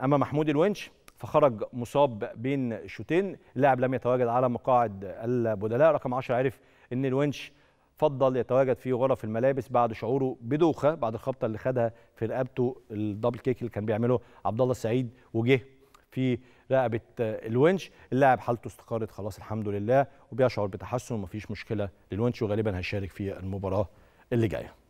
اما محمود الونش فخرج مصاب بين شوطين اللاعب لم يتواجد على مقاعد البدلاء رقم 10 عرف ان الونش فضل يتواجد في غرف الملابس بعد شعوره بدوخه بعد الخبطه اللي خدها في رقبته الدبل كيك اللي كان بيعمله عبد الله السعيد وجه في رقبه الونش اللاعب حالته استقرت خلاص الحمد لله وبيشعر بتحسن ومفيش مشكله للونش وغالبا هيشارك في المباراه اللي جايه